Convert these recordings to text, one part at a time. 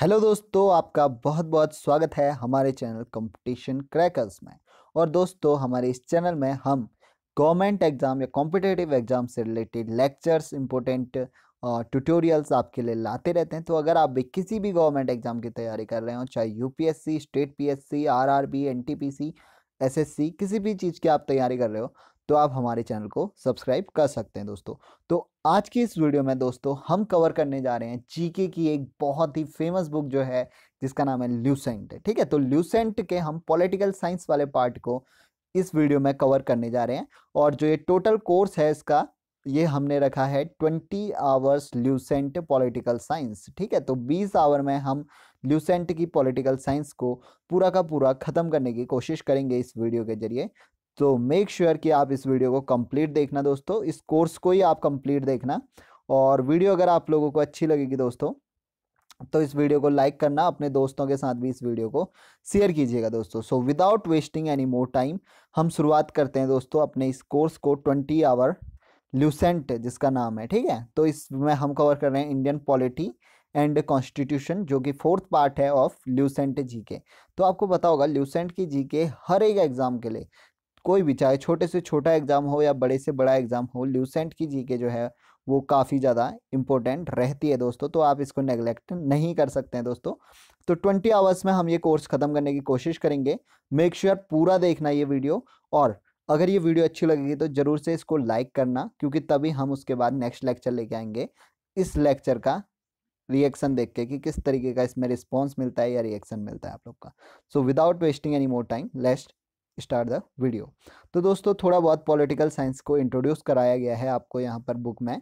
hello दोस्तों आपका बहुत बहुत स्वागत है हमारे चैनल कंपटीशन क्रैकर्स में और दोस्तों हमारे इस चैनल में हम गवर्नमेंट एग्ज़ाम या कॉम्पिटेटिव एग्ज़ाम से रिलेटेड लेक्चर्स इंपॉर्टेंट ट्यूटोरियल्स आपके लिए लाते रहते हैं तो अगर आप भी किसी भी गवर्नमेंट एग्ज़ाम की तैयारी कर रहे हो चाहे U state P S C SSC किसी भी चीज़ की आप तैयारी कर रहे हो तो आप हमारे चैनल को सब्सक्राइब कर सकते हैं दोस्तों तो आज की इस वीडियो में दोस्तों हम कवर करने जा रहे हैं जीके की एक बहुत ही फेमस बुक जो है जिसका नाम है ल्यूसेंट ठीक है तो ल्यूसेंट के हम पॉलिटिकल साइंस वाले पार्ट को इस वीडियो में कवर करने जा रहे हैं और जो ये टोटल कोर्स है इसका ये हमने रखा है twenty hours Lucent political science ठीक है तो बीस आवर में हम ल्यूसेंट की पॉलिटिकल साइंस को पूरा का पूरा ख़त्म करने की कोशिश करेंगे इस वीडियो के जरिए तो मेक श्योर sure कि आप इस वीडियो को कंप्लीट देखना दोस्तों इस कोर्स को ही आप कंप्लीट देखना और वीडियो अगर आप लोगों को अच्छी लगेगी दोस्तों तो इस वीडियो को लाइक करना अपने दोस्तों के साथ भी इस वीडियो को शेयर कीजिएगा दोस्तों so without wasting any more time हम शुरुआत करते हैं दोस्तों अपने इस कोर्स को ट्वेंटी आवर ल्यूसेंट जिसका नाम है ठीक है तो इसमें हम कवर कर रहे हैं इंडियन पॉलिटी एंड कॉन्स्टिट्यूशन जो कि फोर्थ पार्ट है ऑफ ल्यूसेंट जीके तो आपको पता होगा ल्यूसेंट की जीके हर एक एग्ज़ाम के लिए कोई भी चाहे छोटे से छोटा एग्ज़ाम हो या बड़े से बड़ा एग्ज़ाम हो ल्यूसेंट की जी के जो है वो काफ़ी ज़्यादा इंपॉर्टेंट रहती है दोस्तों तो आप इसको नेगलेक्ट नहीं कर सकते हैं दोस्तों तो ट्वेंटी आवर्स में हम ये कोर्स ख़त्म करने की कोशिश करेंगे मेक श्योर sure पूरा देखना ये वीडियो और अगर ये वीडियो अच्छी लगेगी तो ज़रूर से इसको लाइक करना क्योंकि तभी हम उसके बाद नेक्स्ट लेक्चर लेके आएंगे इस लेक्चर का रिएक्शन देख के कि किस तरीके का इसमें रिस्पॉन्स मिलता है या रिएक्शन मिलता है आप लोग का so without wasting any more time लेस्ट स्टार्ट द वीडियो तो दोस्तों थोड़ा बहुत पॉलिटिकल साइंस को इंट्रोड्यूस कराया गया है आपको यहाँ पर बुक में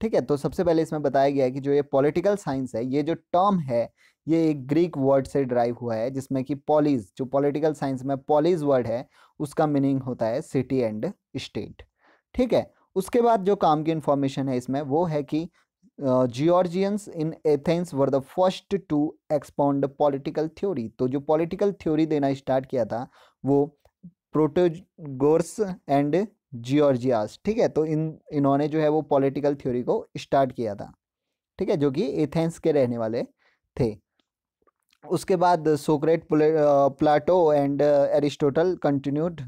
ठीक है तो सबसे पहले इसमें बताया गया है कि जो ये पॉलिटिकल साइंस है ये जो टर्म है ये एक ग्रीक वर्ड से ड्राइव हुआ है जिसमें कि पॉलीज जो पॉलिटिकल साइंस में पॉलीज वर्ड है उसका मीनिंग होता है सिटी एंड स्टेट ठीक है उसके बाद जो काम की इंफॉर्मेशन है इसमें वो है कि Georgians in Athens were the first to expound political theory तो जो पॉलिटिकल थ्योरी देना स्टार्ट किया था वो प्रोटोगोर्स एंड जियोर्जियास ठीक है तो इन इन्होंने जो है वो पॉलिटिकल थ्योरी को स्टार्ट किया था ठीक है जो कि एथेंस के रहने वाले थे उसके बाद Socrates Plato and Aristotle continued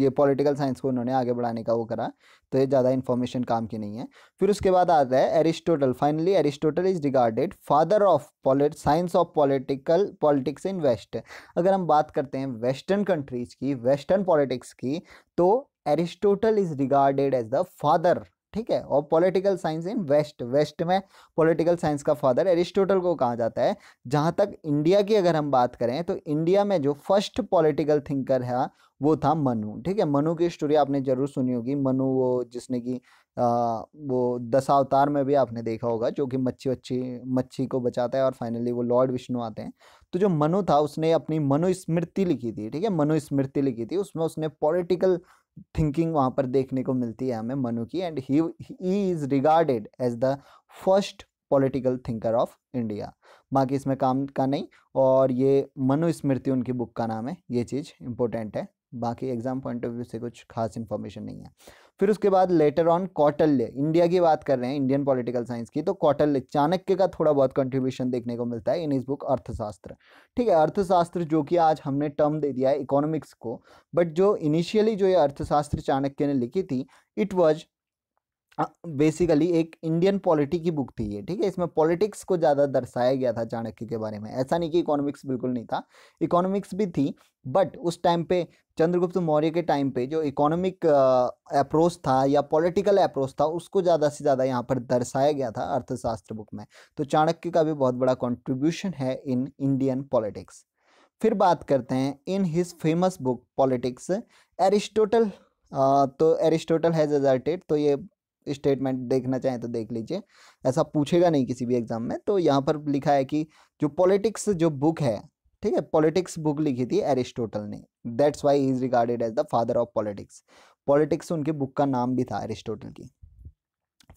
ये पॉलिटिकल साइंस को उन्होंने आगे बढ़ाने का वो करा तो ये ज़्यादा इन्फॉर्मेशन काम की नहीं है फिर उसके बाद आता है Aristotle finally Aristotle is regarded father of political science of political politics in west अगर हम बात करते हैं वेस्टर्न कंट्रीज़ की वेस्टर्न पॉलिटिक्स की तो Aristotle is regarded as the father ठीक है और political science in west west में पॉलिटिकल साइंस का फादर एरिस्टोटल को कहा जाता है जहाँ तक इंडिया की अगर हम बात करें तो इंडिया में जो फर्स्ट पॉलिटिकल थिंकर है वो था मनु ठीक है मनु की स्टोरी आपने जरूर सुनी होगी मनु वो जिसने की आ, वो दशावतार में भी आपने देखा होगा जो कि मच्छी वच्छी मच्छी को बचाता है और फाइनली वो लॉर्ड विष्णु आते हैं तो जो मनु था उसने अपनी मनुस्मृति लिखी थी ठीक है मनुस्मृति लिखी थी उसमें उसने पॉलिटिकल थिंकिंग वहाँ पर देखने को मिलती है हमें मनु की and he is regarded as the first political thinker of India बाकी इसमें काम का नहीं और ये मनु स्मृति उनकी बुक का नाम है ये चीज़ इंपॉर्टेंट है बाकी एग्जाम पॉइंट ऑफ व्यू से कुछ खास इन्फॉर्मेशन नहीं है फिर उसके बाद लेटर ऑन कौटल्य इंडिया की बात कर रहे हैं इंडियन पॉलिटिकल साइंस की तो कौटल्य चाणक्य का थोड़ा बहुत कंट्रीब्यूशन देखने को मिलता है इन इस बुक अर्थशास्त्र ठीक है अर्थशास्त्र जो कि आज हमने टर्म दे दिया है इकोनॉमिक्स को बट जो इनिशियली जो ये अर्थशास्त्र चाणक्य ने लिखी थी इट वॉज बेसिकली एक इंडियन पॉलिटी की बुक थी ये ठीक है इसमें पॉलिटिक्स को ज़्यादा दर्शाया गया था चाणक्य के बारे में ऐसा नहीं कि इकोनॉमिक्स बिल्कुल नहीं था इकोनॉमिक्स भी थी बट उस टाइम पे चंद्रगुप्त मौर्य के टाइम पे जो इकोनॉमिक अप्रोच था या पॉलिटिकल अप्रोच था उसको ज़्यादा से ज़्यादा यहाँ पर दर्शाया गया था अर्थशास्त्र बुक में तो चाणक्य का भी बहुत बड़ा कॉन्ट्रीब्यूशन है इन इंडियन पॉलिटिक्स फिर बात करते हैं in his famous book politics Aristotle तो एरिस्टोटल हैज़ एजर्टेड तो ये स्टेटमेंट देखना चाहें तो देख लीजिए ऐसा पूछेगा नहीं किसी भी एग्ज़ाम में तो यहाँ पर लिखा है कि जो पॉलिटिक्स जो बुक है ठीक है पॉलिटिक्स बुक लिखी थी एरिस्टोटल ने that's why is regarded as the father of politics politics उनके बुक का नाम भी था एरिस्टोटल की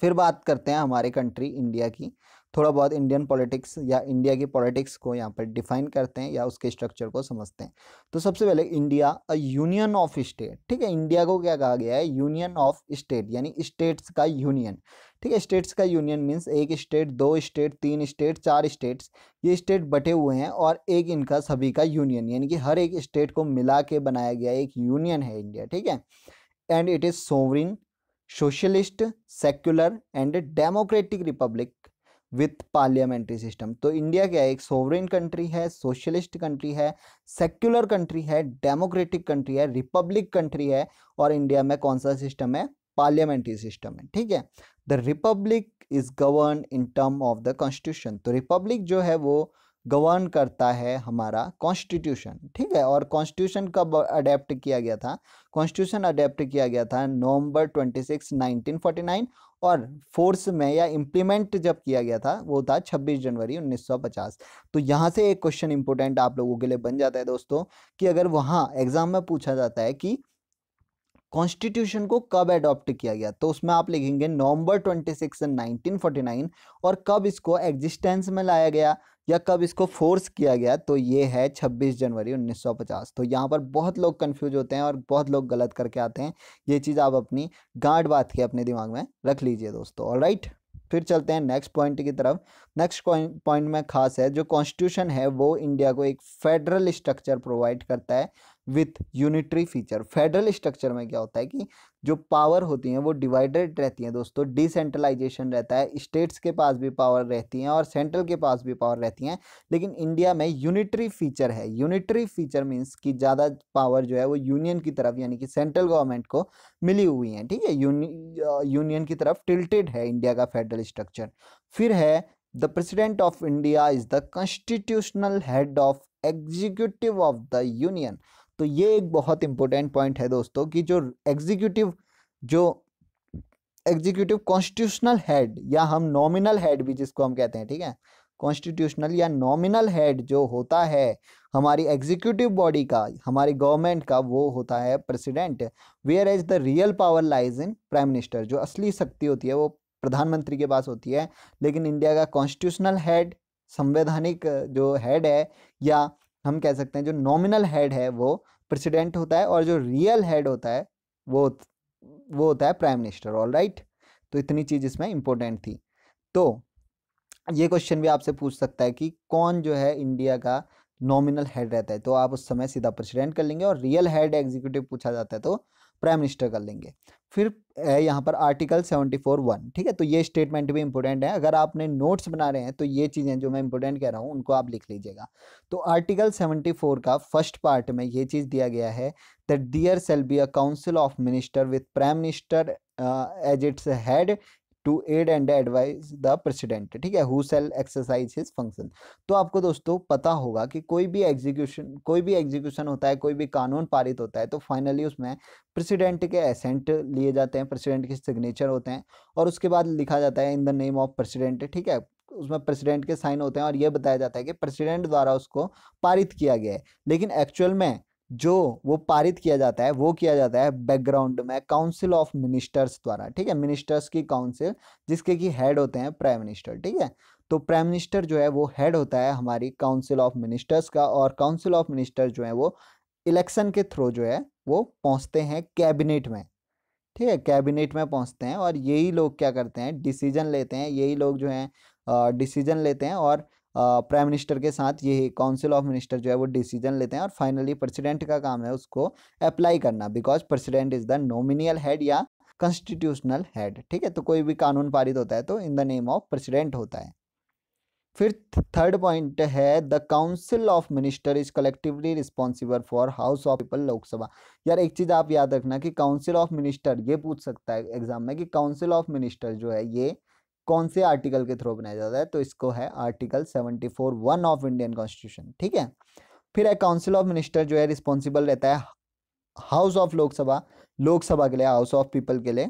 फिर बात करते हैं हमारे कंट्री इंडिया की थोड़ा बहुत इंडियन पॉलिटिक्स या इंडिया की पॉलिटिक्स को यहाँ पर डिफाइन करते हैं या उसके स्ट्रक्चर को समझते हैं तो सबसे पहले India a union of state ठीक है इंडिया को क्या कहा गया है यूनियन ऑफ स्टेट यानी स्टेट्स का यूनियन ठीक है स्टेट्स का यूनियन मीन्स एक स्टेट दो स्टेट तीन स्टेट चार स्टेट्स ये स्टेट बटे हुए हैं और एक इनका सभी का यूनियन यानी कि हर एक स्टेट को मिला के बनाया गया एक यूनियन है इंडिया ठीक है and it is sovereign socialist secular and democratic republic with parliamentary system तो इंडिया क्या है एक सोवरेन कंट्री है सोशलिस्ट कंट्री है सेक्युलर कंट्री है डेमोक्रेटिक कंट्री है रिपब्लिक कंट्री है और इंडिया में कौन सा सिस्टम है पार्लियामेंट्री सिस्टम है ठीक है the republic is govern in term of the constitution तो रिपब्लिक जो है वो गवर्न करता है हमारा कॉन्स्टिट्यूशन ठीक है और कॉन्स्टिट्यूशन कब अडेप्ट किया गया था कॉन्स्टिट्यूशन अडेप्ट किया गया था नवंबर 26 1949 और फोर्स में या इम्प्लीमेंट जब किया गया था वो था 26 जनवरी 1950 तो यहाँ से एक क्वेश्चन इंपॉर्टेंट आप लोगों के लिए बन जाता है दोस्तों कि अगर वहाँ एग्जाम में पूछा जाता है कि कॉन्स्टिट्यूशन को कब एडॉप्ट किया गया तो उसमें आप लिखेंगे नवंबर 26 1949 और कब इसको एग्जिस्टेंस में लाया गया या कब इसको फोर्स किया गया तो ये है 26 जनवरी 1950 तो यहाँ पर बहुत लोग कन्फ्यूज होते हैं और बहुत लोग गलत करके आते हैं ये चीज़ आप अपनी गांठ बात के अपने दिमाग में रख लीजिए दोस्तों और राइट फिर चलते हैं नेक्स्ट पॉइंट की तरफ नेक्स्ट पॉइंट में खास है जो कॉन्स्टिट्यूशन है वो इंडिया को एक फेडरल स्ट्रक्चर प्रोवाइड करता है with unitary feature federal structure में क्या होता है कि जो पावर होती हैं वो डिवाइडेड रहती हैं दोस्तों डिसेंट्रलाइजेशन रहता है स्टेट्स के पास भी पावर रहती हैं और सेंट्रल के पास भी पावर रहती हैं लेकिन इंडिया में यूनिटरी फीचर है यूनिटरी फीचर मीन्स कि ज़्यादा पावर जो है वो यूनियन की तरफ यानी कि सेंट्रल गवर्नमेंट को मिली हुई हैं ठीक है यूनियन की तरफ टिल्टेड है इंडिया का फेडरल स्ट्रक्चर फिर है the president of India is the constitutional head of executive of the union तो ये एक बहुत इंपॉर्टेंट पॉइंट है दोस्तों कि जो एग्जीक्यूटिव जो एग्जीक्यूटिव कॉन्स्टिट्यूशनल हेड या हम नॉमिनल हेड भी जिसको हम कहते हैं ठीक है कॉन्स्टिट्यूशनल या नॉमिनल हेड जो होता है हमारी एग्जीक्यूटिव बॉडी का हमारी गवर्नमेंट का वो होता है president whereas the real power lies in prime minister जो असली शक्ति होती है वो प्रधानमंत्री के पास होती है लेकिन इंडिया का कॉन्स्टिट्यूशनल हेड संवैधानिक जो हेड है या हम कह सकते हैं जो नॉमिनल हेड है वो प्रेसिडेंट होता है और जो रियल हेड होता है वो वो होता है प्राइम मिनिस्टर ऑल राइट तो इतनी चीज़ इसमें इम्पोर्टेंट थी तो ये क्वेश्चन भी आपसे पूछ सकता है कि कौन जो है इंडिया का नॉमिनल हेड रहता है तो आप उस समय सीधा प्रेसिडेंट कर लेंगे और रियल हेड एग्जीक्यूटिव पूछा जाता है तो प्राइम मिनिस्टर कर लेंगे फिर है यहाँ पर आर्टिकल सेवेंटी फोर वन ठीक है तो ये स्टेटमेंट भी इंपॉर्टेंट है अगर आपने नोट्स बना रहे हैं तो ये चीज़ें जो मैं इंपॉर्टेंट कह रहा हूँ उनको आप लिख लीजिएगा तो आर्टिकल सेवेंटी फोर का फर्स्ट पार्ट में ये चीज़ दिया गया है that there shall be a council of minister with prime minister as its head to aid and advise the president ठीक है who shall exercise his function तो आपको दोस्तों पता होगा कि कोई भी एग्जीक्यूशन कोई भी एग्जीक्यूशन होता है कोई भी कानून पारित होता है तो फाइनली उसमें प्रेसिडेंट के एसेंट लिए जाते हैं प्रेसिडेंट के सिग्नेचर होते हैं और उसके बाद लिखा जाता है in the name of president ठीक है उसमें प्रेसिडेंट के साइन होते हैं और ये बताया जाता है कि प्रेसिडेंट द्वारा उसको पारित किया गया है लेकिन एक्चुअल में जो वो पारित किया जाता है वो किया जाता है बैकग्राउंड में काउंसिल ऑफ मिनिस्टर्स द्वारा ठीक है मिनिस्टर्स की काउंसिल जिसके की हेड होते हैं प्राइम मिनिस्टर ठीक है तो प्राइम मिनिस्टर जो है वो हेड होता है हमारी काउंसिल ऑफ मिनिस्टर्स का और काउंसिल ऑफ मिनिस्टर जो है वो इलेक्शन के थ्रू जो है वो पहुँचते हैं कैबिनेट में ठीक है कैबिनेट में पहुँचते हैं और यही लोग क्या करते हैं डिसीजन लेते हैं यही लोग जो हैं डिसीजन लेते हैं और प्राइम मिनिस्टर के साथ यही काउंसिल ऑफ मिनिस्टर जो है वो डिसीजन लेते हैं और फाइनली प्रेसिडेंट का काम है उसको अप्लाई करना because president is the nominal head या कॉन्स्टिट्यूशनल हेड ठीक है तो कोई भी कानून पारित होता है तो in the name of president होता है फिर थर्ड पॉइंट है the council of minister is collectively responsible for house of people Lok Sabha यार एक चीज़ आप याद रखना कि काउंसिल ऑफ मिनिस्टर ये पूछ सकता है एग्जाम में कि काउंसिल ऑफ मिनिस्टर जो है ये कौन से आर्टिकल के थ्रू बनाया जाता है तो इसको है article seventy four one of Indian constitution ठीक है फिर है काउंसिल ऑफ मिनिस्टर जो है रिस्पॉन्सिबल रहता है हाउस ऑफ लोकसभा लोकसभा के लिए हाउस ऑफ पीपल के लिए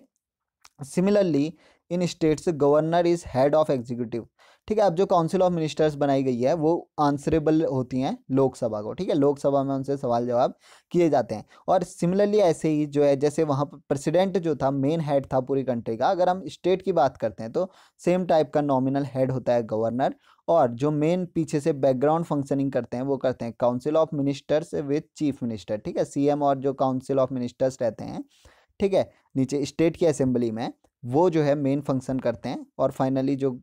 similarly in states governor is head of executive ठीक है अब जो काउंसिल ऑफ मिनिस्टर्स बनाई गई है वो आंसरेबल होती हैं लोकसभा को ठीक है लोकसभा में उनसे सवाल जवाब किए जाते हैं और सिमिलरली ऐसे ही जो है जैसे वहाँ पर प्रेसिडेंट जो था मेन हेड था पूरी कंट्री का अगर हम स्टेट की बात करते हैं तो सेम टाइप का नॉमिनल हेड होता है गवर्नर और जो मेन पीछे से बैकग्राउंड फंक्शनिंग करते हैं वो करते हैं council of ministers with chief minister ठीक है सी और जो काउंसिल ऑफ मिनिस्टर्स रहते हैं ठीक है नीचे स्टेट की असेंबली में वो जो है मेन फंक्शन करते हैं और फाइनली जो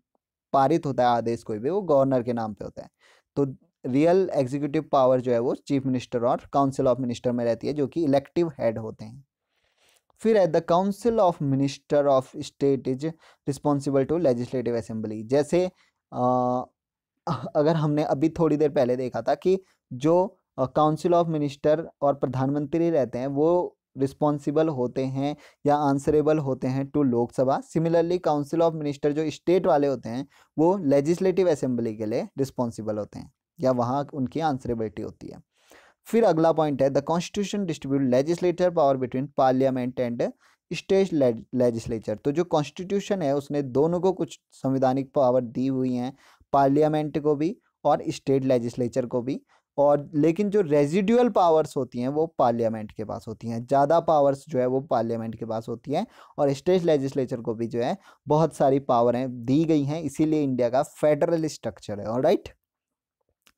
पारित होता है आदेश कोई भी वो गवर्नर के नाम पे होता है तो रियल एग्जीक्यूटिव पावर जो है वो चीफ मिनिस्टर और काउंसिल ऑफ मिनिस्टर में रहती है जो कि इलेक्टिव हेड होते हैं फिर है the council of minister of state is responsible to legislative assembly जैसे आ, अगर हमने अभी थोड़ी देर पहले देखा था कि जो काउंसिल ऑफ मिनिस्टर और प्रधानमंत्री रहते हैं वो रिस्पॉन्सिबल होते हैं या आंसरेबल होते हैं to Lok Sabha similarly council of minister जो स्टेट वाले होते हैं वो लेजिस्लेटिव असेंबली के लिए रिस्पॉन्सिबल होते हैं या वहाँ उनकी आंसरेबिलिटी होती है फिर अगला पॉइंट है the constitution distribute legislator power between parliament and state legislature तो जो कॉन्स्टिट्यूशन है उसने दोनों को कुछ संविधानिक पावर दी हुई हैं पार्लियामेंट को भी और स्टेट लेजिस्लेचर को भी और लेकिन जो रेजिडुअल पावर्स होती हैं वो पार्लियामेंट के पास होती हैं ज़्यादा पावर्स जो है वो पार्लियामेंट के पास होती हैं और स्टेट लेजिस्लेचर को भी जो है बहुत सारी पावरें दी गई हैं इसीलिए इंडिया का फेडरल स्ट्रक्चर है और राइट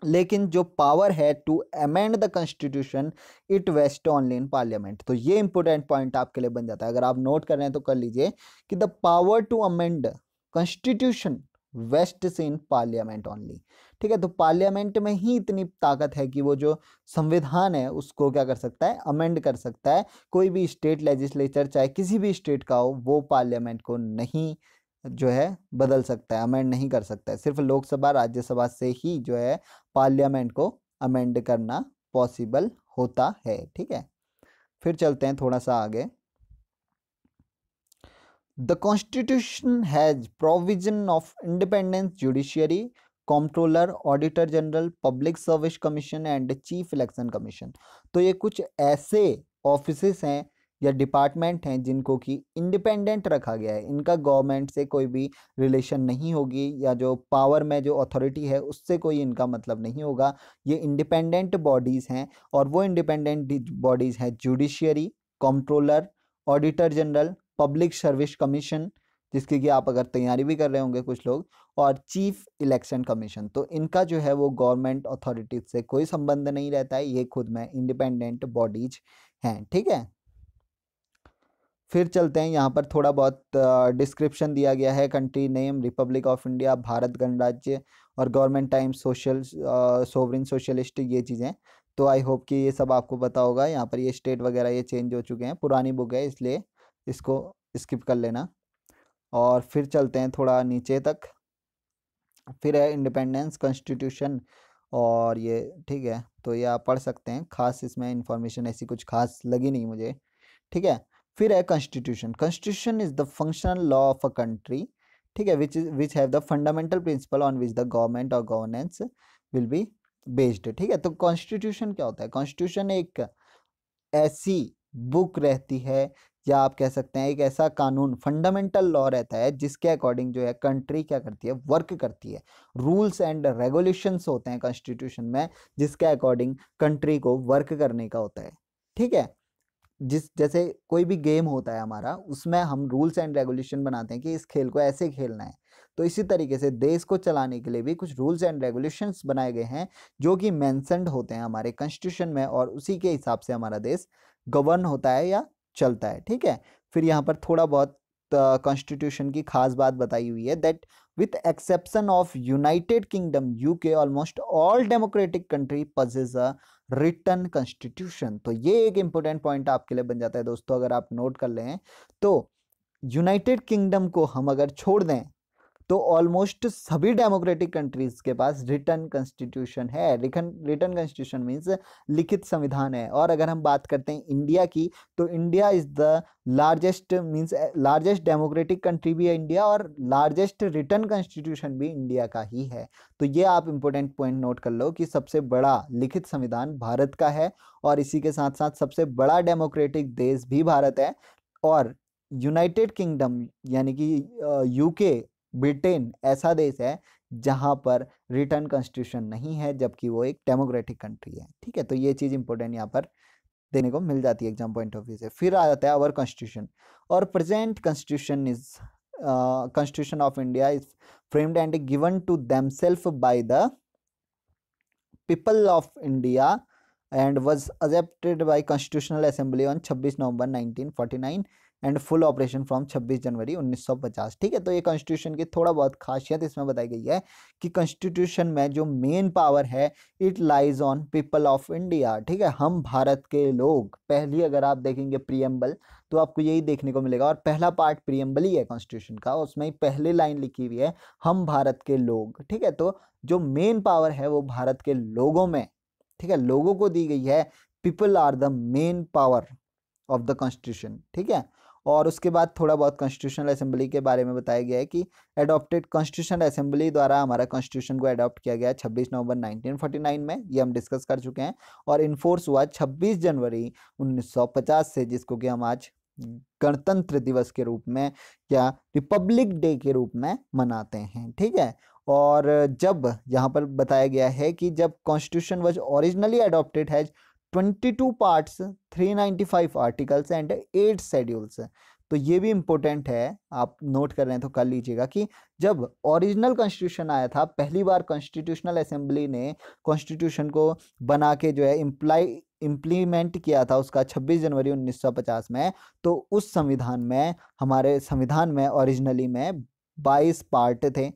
लेकिन जो पावर है to amend the constitution it vest only in parliament तो ये इंपॉर्टेंट पॉइंट आपके लिए बन जाता है अगर आप नोट कर रहे हैं तो कर लीजिए कि the power to amend constitution vest in parliament only ठीक है तो पार्लियामेंट में ही इतनी ताकत है कि वो जो संविधान है उसको क्या कर सकता है अमेंड कर सकता है कोई भी स्टेट लेजिस्लेचर चाहे किसी भी स्टेट का हो वो पार्लियामेंट को नहीं जो है बदल सकता है अमेंड नहीं कर सकता है सिर्फ लोकसभा राज्यसभा से ही जो है पार्लियामेंट को अमेंड करना पॉसिबल होता है ठीक है फिर चलते हैं थोड़ा सा आगे the constitution has provision of independence judiciary comptroller auditor general public service commission and chief election commission तो ये कुछ ऐसे ऑफिस हैं या डिपार्टमेंट हैं जिनको कि इंडिपेंडेंट रखा गया है इनका गवर्नमेंट से कोई भी रिलेशन नहीं होगी या जो पावर में जो अथॉरिटी है उससे कोई इनका मतलब नहीं होगा ये इंडिपेंडेंट बॉडीज़ हैं और वो इंडिपेंडेंट बॉडीज़ हैं judiciary controller auditor general public service commission जिसकी कि आप अगर तैयारी भी कर रहे होंगे कुछ लोग और चीफ इलेक्शन कमीशन तो इनका जो है वो गवर्नमेंट अथॉरिटीज से कोई संबंध नहीं रहता है ये खुद में इंडिपेंडेंट बॉडीज हैं ठीक है फिर चलते हैं यहाँ पर थोड़ा बहुत डिस्क्रिप्शन दिया गया है country name republic of India Bharat गणराज्य और government time social sovereign socialist ये चीज़ें तो आई होप कि ये सब आपको पता होगा यहाँ पर ये स्टेट वगैरह ये चेंज हो चुके हैं पुरानी बुक है इसलिए इसको स्किप कर लेना और फिर चलते हैं थोड़ा नीचे तक फिर है इंडिपेंडेंस कॉन्स्टिट्यूशन और ये ठीक है तो ये आप पढ़ सकते हैं खास इसमें इंफॉर्मेशन ऐसी कुछ खास लगी नहीं मुझे ठीक है फिर है constitution constitution is the functional law of a country ठीक है which which have the fundamental principle on which the government और गवर्नेंस विल बी बेस्ड ठीक है तो कॉन्स्टिट्यूशन क्या होता है कॉन्स्टिट्यूशन एक ऐसी बुक रहती है या आप कह सकते हैं एक ऐसा कानून फंडामेंटल लॉ रहता है जिसके अकॉर्डिंग जो है कंट्री क्या करती है वर्क करती है रूल्स एंड रेगुलेशंस होते हैं कॉन्स्टिट्यूशन में जिसके अकॉर्डिंग कंट्री को वर्क करने का होता है ठीक है जिस जैसे कोई भी गेम होता है हमारा उसमें हम रूल्स एंड रेगुलेशन बनाते हैं कि इस खेल को ऐसे खेलना है तो इसी तरीके से देश को चलाने के लिए भी कुछ रूल्स एंड रेगुलेशंस बनाए गए हैं जो कि मैंसनड होते हैं हमारे कॉन्स्टिट्यूशन में और उसी के हिसाब से हमारा देश गवर्न होता है या चलता है ठीक है फिर यहाँ पर थोड़ा बहुत कॉन्स्टिट्यूशन की खास बात बताई हुई है that with exception of united kingdom uk almost all democratic country possess a written constitution तो ये एक इंपॉर्टेंट पॉइंट आपके लिए बन जाता है दोस्तों अगर आप नोट कर लें तो यूनाइटेड किंगडम को हम अगर छोड़ दें तो ऑलमोस्ट सभी डेमोक्रेटिक कंट्रीज के पास रिटर्न कॉन्स्टिट्यूशन है रिटर्न रिटर्न कॉन्स्टिट्यूशन मीन्स लिखित संविधान है और अगर हम बात करते हैं इंडिया की तो India is the largest means largest democratic country भी है इंडिया और लार्जेस्ट रिटर्न कॉन्स्टिट्यूशन भी इंडिया का ही है तो ये आप इंपॉर्टेंट पॉइंट नोट कर लो कि सबसे बड़ा लिखित संविधान भारत का है और इसी के साथ साथ सबसे बड़ा डेमोक्रेटिक देश भी भारत है और यूनाइटेड किंगडम यानी कि यूके ब्रिटेन ऐसा देश है जहाँ पर रिटर्न कॉन्स्टिट्यूशन नहीं है जबकि वो एक डेमोक्रेटिक कंट्री है ठीक है तो ये चीज़ इंपॉर्टेंट यहाँ पर देने को मिल जाती है एग्जाम पॉइंट ऑफ व्यू से फिर आ जाता है अवर कॉन्स्टिट्यूशन और present constitution is constitution of India is framed and given to them self by the people of India and was adopted by constitutional assembly on छब्बीस November nineteen forty nine and full operation from 26 January 1950 ठीक है तो ये constitution की थोड़ा बहुत खासियत इसमें बताई गई है कि कॉन्स्टिट्यूशन में जो मेन पावर है it lies on people of India ठीक है हम भारत के लोग पहली अगर आप देखेंगे प्रियम्बल तो आपको यही देखने को मिलेगा और पहला पार्ट प्रियम्बल ही है कॉन्स्टिट्यूशन का उसमें पहली लाइन लिखी हुई है हम भारत के लोग ठीक है तो जो मेन पावर है वो भारत के लोगों में ठीक है लोगों को दी गई है people are the main power of the constitution ठीक है और उसके बाद थोड़ा बहुत कॉन्स्टिट्यूशनल असेंबली के बारे में बताया गया है कि एडॉप्टेड कॉन्स्टिट्यूशनल असेंबली द्वारा हमारा कॉन्स्टिट्यूशन को अडॉप्ट किया गया छब्बीस नवंबर 1949 में ये हम डिस्कस कर चुके हैं और इन्फोर्स हुआ छब्बीस जनवरी 1950 से जिसको कि हम आज गणतंत्र दिवस के रूप में या रिपब्लिक डे के रूप में मनाते हैं ठीक है और जब यहाँ पर बताया गया है कि जब constitution was originally adopted has twenty three parts five articles and eight schedules तो ये भी इम्पोर्टेंट है आप नोट कर रहे हैं तो कर लीजिएगा कि जब ओरिजिनल कॉन्स्टिट्यूशन आया था पहली बार कॉन्स्टिट्यूशनल असेंबली ने कॉन्स्टिट्यूशन को बना के जो है इम्प्लाई इम्प्लीमेंट किया था उसका 26 जनवरी 1950 में तो उस संविधान में हमारे संविधान में ओरिजिनली में 22 पार्ट थे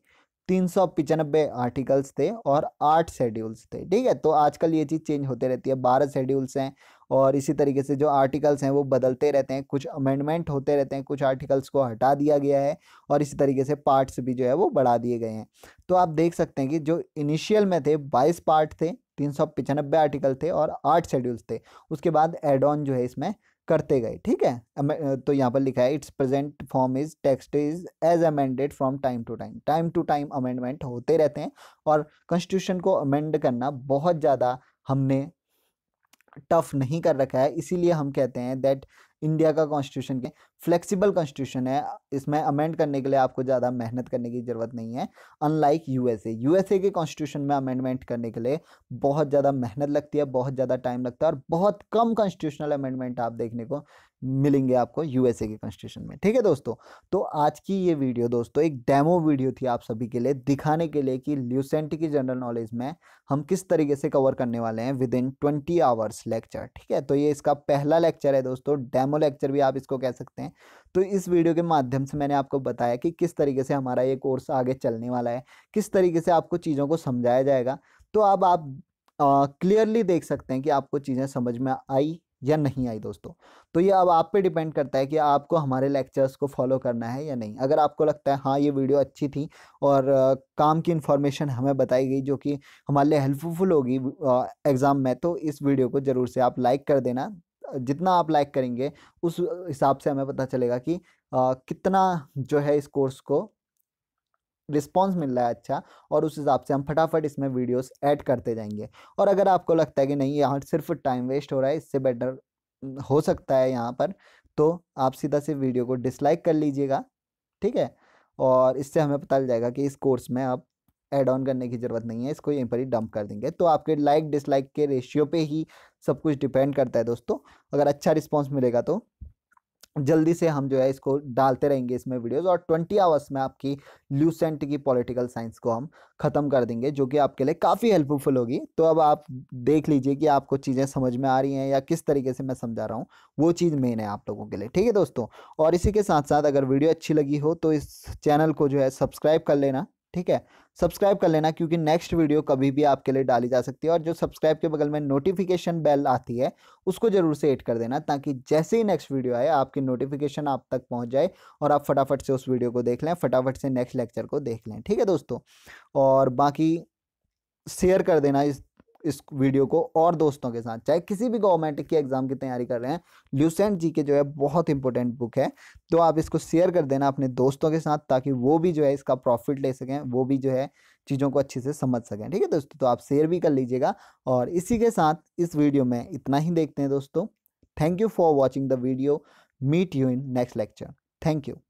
तीन सौ पिचानबे आर्टिकल्स थे और आठ शेड्यूल्स थे ठीक है तो आजकल ये चीज़ चेंज होते रहती है बारह शेड्यूल्स हैं और इसी तरीके से जो आर्टिकल्स हैं वो बदलते रहते हैं कुछ अमेंडमेंट होते रहते हैं कुछ आर्टिकल्स को हटा दिया गया है और इसी तरीके से पार्ट्स भी जो है वो बढ़ा दिए गए हैं तो आप देख सकते हैं कि जो इनिशियल में थे बाईस पार्ट थे तीन सौ पचानबे आर्टिकल थे और आठ शेड्यूल्स थे उसके बाद एड ऑन जो है इसमें करते गए ठीक है तो यहाँ पर लिखा है its present form is text is as amended from time to time time to time amendment होते रहते हैं और कॉन्स्टिट्यूशन को अमेंड करना बहुत ज़्यादा हमने टफ नहीं कर रखा है इसीलिए हम कहते हैं दैट इंडिया का कॉन्स्टिट्यूशन के फ्लेक्सिबल कॉन्स्टिट्यूशन है इसमें अमेंड करने के लिए आपको ज़्यादा मेहनत करने की ज़रूरत नहीं है अनलाइक यूएसए यूएसए के कॉन्स्टिट्यूशन में अमेंडमेंट करने के लिए बहुत ज़्यादा मेहनत लगती है बहुत ज़्यादा टाइम लगता है और बहुत कम कॉन्स्टिट्यूशनल अमेंडमेंट आप देखने को मिलेंगे आपको यूएसए के कॉन्स्टिट्यूशन में ठीक है दोस्तों तो आज की ये वीडियो दोस्तों एक डेमो वीडियो थी आप सभी के लिए दिखाने के लिए कि ल्यूसेंट की जनरल नॉलेज में हम किस तरीके से कवर करने वाले हैं within twenty hours lecture ठीक है तो ये इसका पहला लेक्चर है दोस्तों डेमो लेक्चर भी आप इसको कह सकते हैं हैं तो इस वीडियो के माध्यम से मैंने आपको बताया कि किस तरीके से हमारा ये कोर्स आगे चलने वाला है किस तरीके से आपको चीज़ों को समझाया जाएगा तो अब आप क्लियरली देख सकते हैं कि आपको चीज़ें समझ में आई या नहीं आई दोस्तों तो ये अब आप पे डिपेंड करता है कि आपको हमारे लेक्चर्स को फॉलो करना है या नहीं अगर आपको लगता है हाँ ये वीडियो अच्छी थी और आ, काम की इन्फॉर्मेशन हमें बताई गई जो कि हमारे लिए हेल्पफुल होगी एग्ज़ाम में तो इस वीडियो को ज़रूर से आप लाइक कर देना जितना आप लाइक करेंगे उस हिसाब से हमें पता चलेगा कि आ, कितना जो है इस कोर्स को रिस्पॉन्स मिल रहा है अच्छा और उस हिसाब से हम फटाफट इसमें वीडियोस ऐड करते जाएंगे और अगर आपको लगता है कि नहीं यहाँ सिर्फ टाइम वेस्ट हो रहा है इससे बेटर हो सकता है यहाँ पर तो आप सीधा से वीडियो को डिसलाइक कर लीजिएगा ठीक है और इससे हमें पता चल जाएगा कि इस कोर्स में आप ऐड ऑन करने की ज़रूरत नहीं है इसको यहीं पर ही डंप कर देंगे तो आपके लाइक डिसलाइक के रेशियो पे ही सब कुछ डिपेंड करता है दोस्तों अगर अच्छा रिस्पॉन्स मिलेगा तो जल्दी से हम जो है इसको डालते रहेंगे इसमें वीडियोस और 20 आवर्स में आपकी ल्यूसेंट की पॉलिटिकल साइंस को हम ख़त्म कर देंगे जो कि आपके लिए काफ़ी हेल्पफुल होगी तो अब आप देख लीजिए कि आपको चीज़ें समझ में आ रही हैं या किस तरीके से मैं समझा रहा हूँ वो चीज़ मेन है आप लोगों के लिए ठीक है दोस्तों और इसी के साथ साथ अगर वीडियो अच्छी लगी हो तो इस चैनल को जो है सब्सक्राइब कर लेना ठीक है सब्सक्राइब कर लेना क्योंकि नेक्स्ट वीडियो कभी भी आपके लिए डाली जा सकती है और जो सब्सक्राइब के बगल में नोटिफिकेशन बेल आती है उसको ज़रूर से एड कर देना ताकि जैसे ही नेक्स्ट वीडियो आए आपकी नोटिफिकेशन आप तक पहुंच जाए और आप फटाफट से उस वीडियो को देख लें फटाफट से नेक्स्ट लेक्चर को देख लें ठीक है दोस्तों और बाकी शेयर कर देना इस इस वीडियो को और दोस्तों के साथ चाहे किसी भी गवर्नमेंट की एग्ज़ाम की तैयारी कर रहे हैं ल्यूसेंट जी के जो है बहुत इंपॉर्टेंट बुक है तो आप इसको शेयर कर देना अपने दोस्तों के साथ ताकि वो भी जो है इसका प्रॉफिट ले सकें वो भी जो है चीज़ों को अच्छे से समझ सकें ठीक है दोस्तों तो आप शेयर भी कर लीजिएगा और इसी के साथ इस वीडियो में इतना ही देखते हैं दोस्तों thank you for watching the video meet you in next lecture thank you